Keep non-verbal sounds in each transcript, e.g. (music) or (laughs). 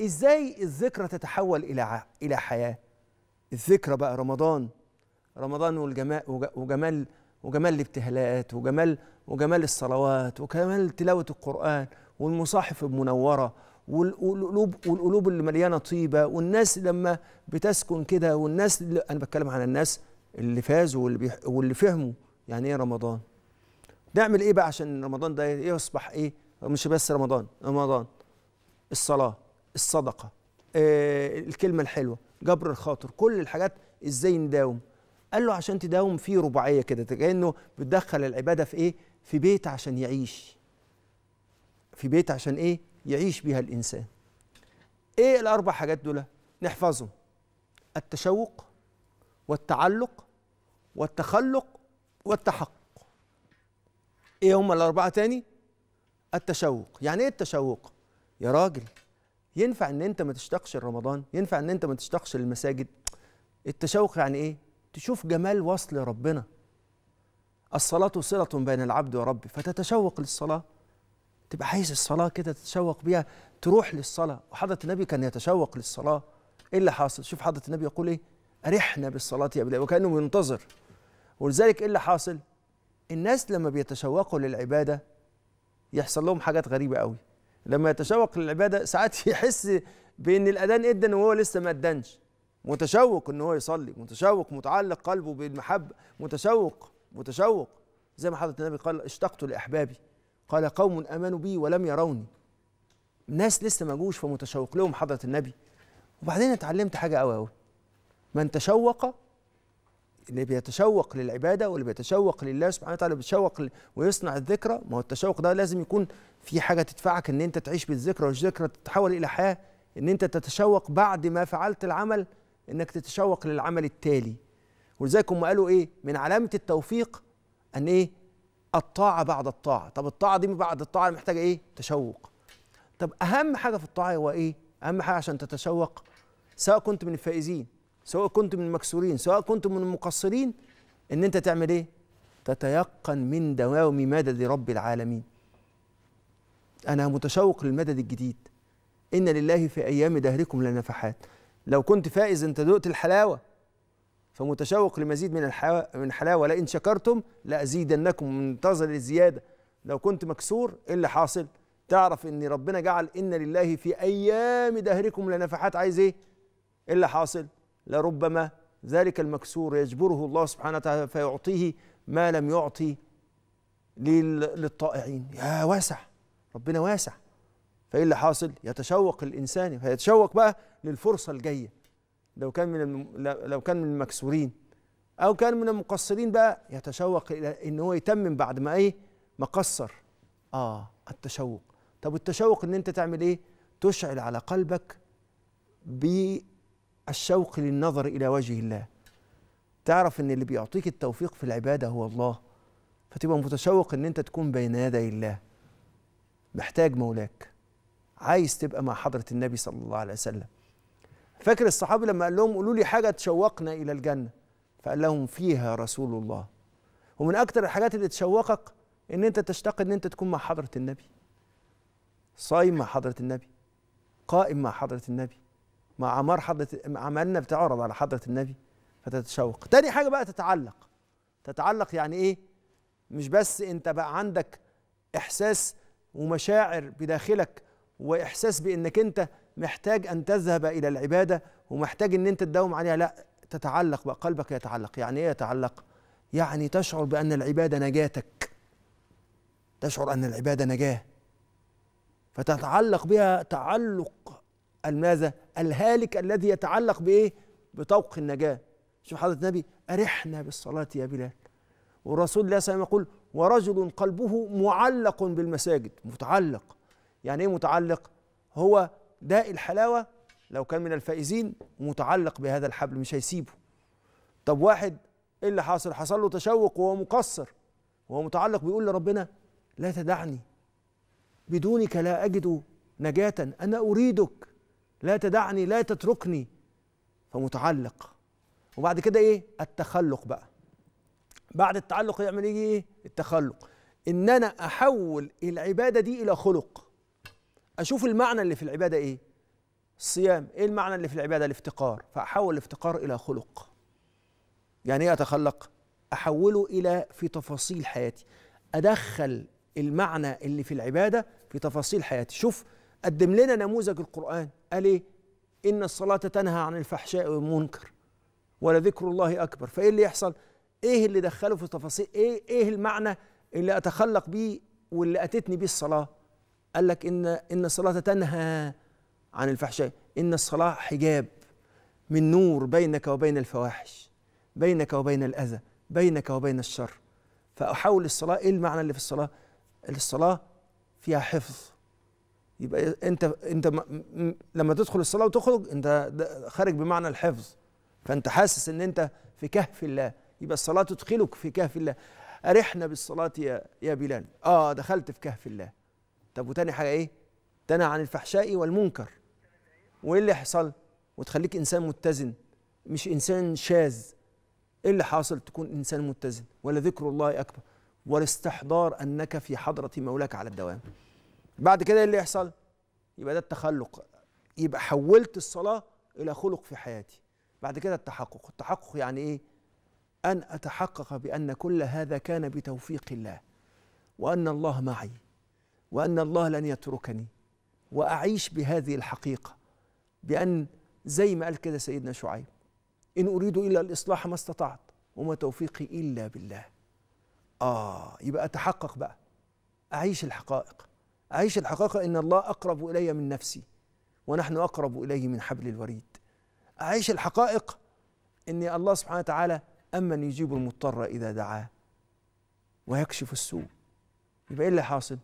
ازاي الذكرى تتحول الى الى حياه الذكرى بقى رمضان رمضان والجمال وجمال وجمال الابتهالات وجمال وجمال الصلوات وجمال تلاوه القران والمصاحف المنوره والقلوب والقلوب اللي مليانه طيبه والناس لما بتسكن كده والناس اللي انا بتكلم عن الناس اللي فازوا واللي, واللي فهموا يعني ايه رمضان نعمل ايه بقى عشان رمضان ده إيه يصبح ايه مش بس رمضان رمضان الصلاه الصدقه آه، الكلمه الحلوه جبر الخاطر كل الحاجات ازاي نداوم قال له عشان تداوم في رباعيه كده كانه بتدخل العباده في ايه في بيت عشان يعيش في بيت عشان ايه يعيش بها الانسان ايه الاربع حاجات دول نحفظهم التشوق والتعلق والتخلق والتحقق ايه هم الاربعه تاني التشوق يعني ايه التشوق يا راجل ينفع ان انت ما تشتاقش لرمضان ينفع ان انت ما تشتاقش للمساجد التشوق يعني ايه تشوف جمال وصل ربنا الصلاة صلة بين العبد وربه فتتشوق للصلاة تبقى عايز الصلاة كده تتشوق بيها تروح للصلاة وحضرة النبي كان يتشوق للصلاة ايه اللي حاصل شوف حضرة النبي يقول ايه أرحنا بالصلاة يا بلال وكأنه منتظر ولذلك ايه اللي حاصل الناس لما بيتشوقوا للعبادة يحصل لهم حاجات غريبة قوي لما يتشوق للعباده ساعات (laughs) يحس بان الاذان ادى وهو لسه ما ادانش متشوق ان هو يصلي متشوق متعلق قلبه بالمحبه متشوق متشوق زي ما حضره النبي قال اشتقت لاحبابي قال قوم امنوا بي ولم يروني الناس لسه ما جوش فمتشوق لهم حضره النبي وبعدين اتعلمت حاجه قوي قوي من تشوق اللي بيتشوق للعباده واللي بيتشوق لله سبحانه وتعالى بيتشوق ويصنع الذكرى ما هو التشوق ده لازم يكون في حاجه تدفعك ان انت تعيش بالذكرى والذكرى تتحول الى حياه ان انت تتشوق بعد ما فعلت العمل انك تتشوق للعمل التالي ولذلك هم قالوا ايه من علامه التوفيق ان ايه الطاعه بعد الطاعه طب الطاعه دي بعد الطاعه محتاجه ايه تشوق طب اهم حاجه في الطاعه هو ايه اهم حاجه عشان تتشوق سواء كنت من الفائزين سواء كنت من المكسورين سواء كنت من المقصرين ان انت تعمل ايه تتيقن من دوام مدد رب العالمين انا متشوق للمدد الجديد ان لله في ايام دهركم لنفحات لو كنت فائز انت ذقت الحلاوه فمتشوق لمزيد من الحلاوه من حلاوه لئن شكرتم لازيدنكم منتظر الزياده لو كنت مكسور ايه اللي حاصل تعرف ان ربنا جعل ان لله في ايام دهركم لنفحات عايز ايه ايه اللي حاصل لربما ذلك المكسور يجبره الله سبحانه وتعالى فيعطيه ما لم يعطي للطائعين يا واسع ربنا واسع فايه اللي حاصل يتشوق الانسان فيتشوق بقى للفرصه الجايه لو كان من لو كان من المكسورين او كان من المقصرين بقى يتشوق الى ان هو يتمم بعد ما ايه ما قصر اه التشوق طب التشوق ان انت تعمل ايه تشعل على قلبك ب الشوق للنظر إلى وجه الله تعرف ان اللي بيعطيك التوفيق في العباده هو الله فتبقى متشوق ان انت تكون بين يدي الله محتاج مولاك عايز تبقى مع حضره النبي صلى الله عليه وسلم فاكر الصحابي لما قال لهم قولوا لي حاجه تشوقنا الى الجنه فقال لهم فيها رسول الله ومن اكثر الحاجات اللي تشوقك ان انت تشتاق ان انت تكون مع حضره النبي صايم مع حضره النبي قائم مع حضره النبي مع عمار حضره عملنا بتعرض على حضره النبي فتتشوق تاني حاجه بقى تتعلق تتعلق يعني ايه مش بس انت بقى عندك احساس ومشاعر بداخلك واحساس بانك انت محتاج ان تذهب الى العباده ومحتاج ان انت تداوم عليها لا تتعلق بقى قلبك يتعلق يعني ايه يتعلق يعني تشعر بان العباده نجاتك تشعر ان العباده نجاه فتتعلق بها تعلق الماذا الهالك الذي يتعلق بايه بطوق النجاه شوف حضره النبي ارحنا بالصلاه يا بلال ورسول الله صلى الله عليه وسلم يقول ورجل قلبه معلق بالمساجد متعلق يعني ايه متعلق هو داء الحلاوه لو كان من الفائزين متعلق بهذا الحبل مش هيسيبه طب واحد ايه اللي حاصل حصل له تشوق وهو مقصر وهو متعلق بيقول لربنا لا تدعني بدونك لا اجد نجاه انا اريدك لا تدعني لا تتركني فمتعلق وبعد كده ايه التخلق بقى بعد التعلق يعمل إيه؟, ايه التخلق ان انا احول العباده دي الى خلق اشوف المعنى اللي في العباده ايه الصيام ايه المعنى اللي في العباده الافتقار فاحول الافتقار الى خلق يعني ايه اتخلق احوله الى في تفاصيل حياتي ادخل المعنى اللي في العباده في تفاصيل حياتي شوف قدم لنا نموذج القران قال ايه ان الصلاه تنهى عن الفحشاء والمنكر ولذكر الله اكبر فايه اللي يحصل ايه اللي دخله في تفاصيل ايه ايه المعنى اللي اتخلق بيه واللي اتتني بيه الصلاه قال لك ان ان الصلاه تنهى عن الفحشاء ان الصلاه حجاب من نور بينك وبين الفواحش بينك وبين الاذى بينك وبين الشر فاحول الصلاه ايه المعنى اللي في الصلاه الصلاه فيها حفظ يبقى انت انت لما تدخل الصلاه وتخرج انت خارج بمعنى الحفظ فانت حاسس ان انت في كهف الله يبقى الصلاه تدخلك في كهف الله ارحنا بالصلاه يا يا بلال اه دخلت في كهف الله طب وتاني حاجه ايه تنهى عن الفحشاء والمنكر وايه اللي يحصل وتخليك انسان متزن مش انسان شاذ ايه اللي حاصل تكون انسان متزن ولا ذكر الله اكبر والاستحضار انك في حضره مولاك على الدوام بعد كده ايه اللي يحصل يبقى ده التخلق يبقى حولت الصلاه الى خلق في حياتي بعد كده التحقق التحقق يعني ايه ان اتحقق بان كل هذا كان بتوفيق الله وان الله معي وان الله لن يتركني واعيش بهذه الحقيقه بان زي ما قال كده سيدنا شعيب ان اريد الا الاصلاح ما استطعت وما توفيقي الا بالله اه يبقى اتحقق بقى اعيش الحقائق أعيش الحقيقة إن الله أقرب إلي من نفسي ونحن أقرب إليه من حبل الوريد أعيش الحقائق إن الله سبحانه وتعالى أمن يجيب المضطر إذا دعاه ويكشف السوء يبقى إيه اللي حاصل؟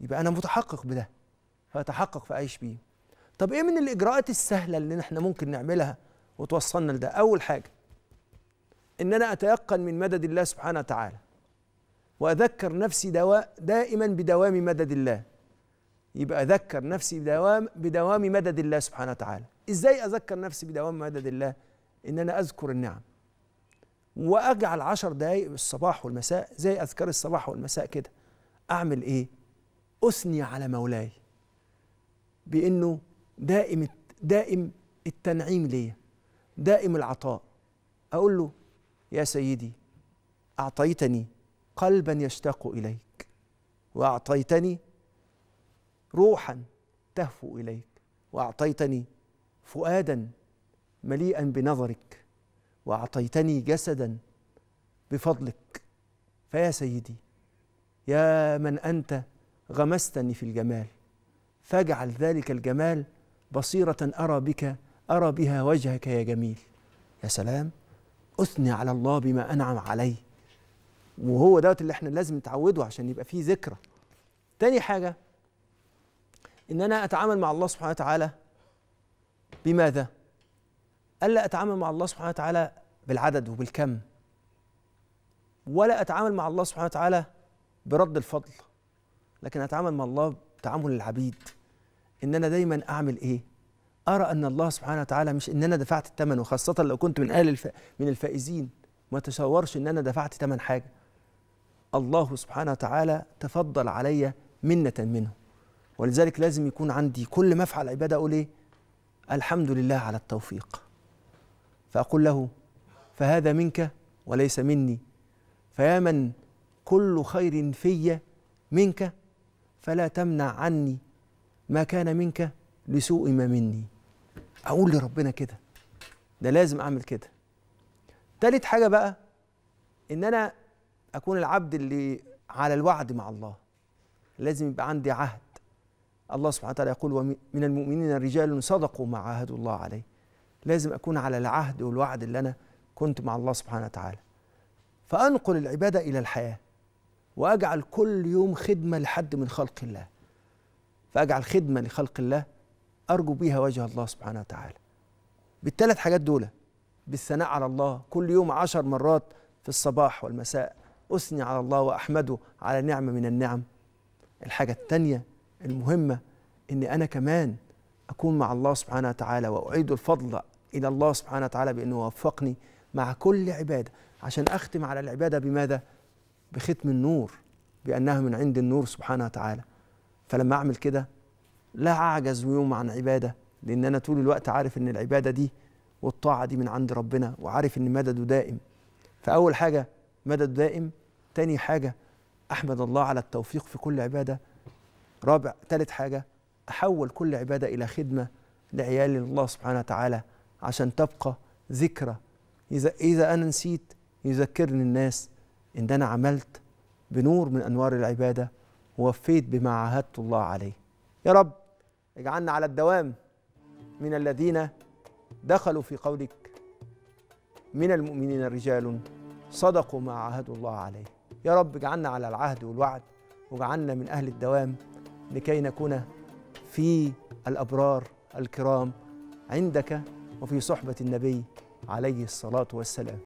يبقى أنا متحقق بده فأتحقق فأعيش بيه طب إيه من الإجراءات السهلة اللي نحن ممكن نعملها وتوصلنا لده؟ أول حاجة إن أنا أتيقن من مدد الله سبحانه وتعالى وأذكر نفسي دواء دائما بدوام مدد الله يبقى أذكر نفسي بدوام بدوام مدد الله سبحانه وتعالى إزاي أذكر نفسي بدوام مدد الله إن أنا أذكر النعم وأجعل عشر دقايق الصباح والمساء زي أذكار الصباح والمساء كده أعمل إيه أثني على مولاي بأنه دائم دائم التنعيم ليا دائم العطاء أقول له يا سيدي أعطيتني قلبا يشتاق اليك واعطيتني روحا تهفو اليك واعطيتني فؤادا مليئا بنظرك واعطيتني جسدا بفضلك فيا سيدي يا من انت غمستني في الجمال فاجعل ذلك الجمال بصيره ارى بك ارى بها وجهك يا جميل يا سلام اثني على الله بما انعم عليه وهو دوت اللي احنا لازم نتعوده عشان يبقى فيه ذكرى تاني حاجة ان انا اتعامل مع الله سبحانه وتعالى بماذا الا اتعامل مع الله سبحانه وتعالى بالعدد وبالكم ولا اتعامل مع الله سبحانه وتعالى برد الفضل لكن اتعامل مع الله بتعامل العبيد ان انا دايما اعمل ايه ارى ان الله سبحانه وتعالى مش ان انا دفعت الثمن وخاصه لو كنت من اهل الف... من الفائزين ما تصورش ان انا دفعت ثمن حاجه الله سبحانه وتعالى تفضل علي منة منه ولذلك لازم يكون عندي كل ما افعل عباده اقول ايه الحمد لله على التوفيق فاقول له فهذا منك وليس مني فيا من كل خير في منك فلا تمنع عني ما كان منك لسوء ما مني اقول لربنا كده ده لازم اعمل كده تالت حاجه بقى ان انا اكون العبد اللي على الوعد مع الله لازم يبقى عندي عهد الله سبحانه وتعالى يقول ومن المؤمنين رجال صدقوا ما عاهدوا الله عليه لازم اكون على العهد والوعد اللي انا كنت مع الله سبحانه وتعالى فانقل العباده الى الحياه واجعل كل يوم خدمه لحد من خلق الله فاجعل خدمه لخلق الله ارجو بيها وجه الله سبحانه وتعالى بالثلاث حاجات دول بالثناء على الله كل يوم عشر مرات في الصباح والمساء أثني على الله وأحمده على نعمة من النعم الحاجة الثانية المهمة أني أنا كمان أكون مع الله سبحانه وتعالى وأعيد الفضل إلى الله سبحانه وتعالى بأنه وفقني مع كل عبادة عشان أختم على العبادة بماذا؟ بختم النور بأنها من عند النور سبحانه وتعالى فلما أعمل كده لا أعجز يوم عن عبادة لأن أنا طول الوقت عارف إن العبادة دي والطاعة دي من عند ربنا وعارف إن مدده دائم فأول حاجة مدده دائم تاني حاجة أحمد الله على التوفيق في كل عبادة رابع تالت حاجة أحول كل عبادة إلى خدمة لعيال الله سبحانه وتعالى عشان تبقى ذكرى إذا, إذا أنا نسيت يذكرني الناس إن أنا عملت بنور من أنوار العبادة ووفيت بما عاهدت الله عليه يا رب اجعلنا على الدوام من الذين دخلوا في قولك من المؤمنين رجال صدقوا ما عاهدوا الله عليه يا رب اجعلنا على العهد والوعد واجعلنا من أهل الدوام لكي نكون في الأبرار الكرام عندك وفي صحبة النبي عليه الصلاة والسلام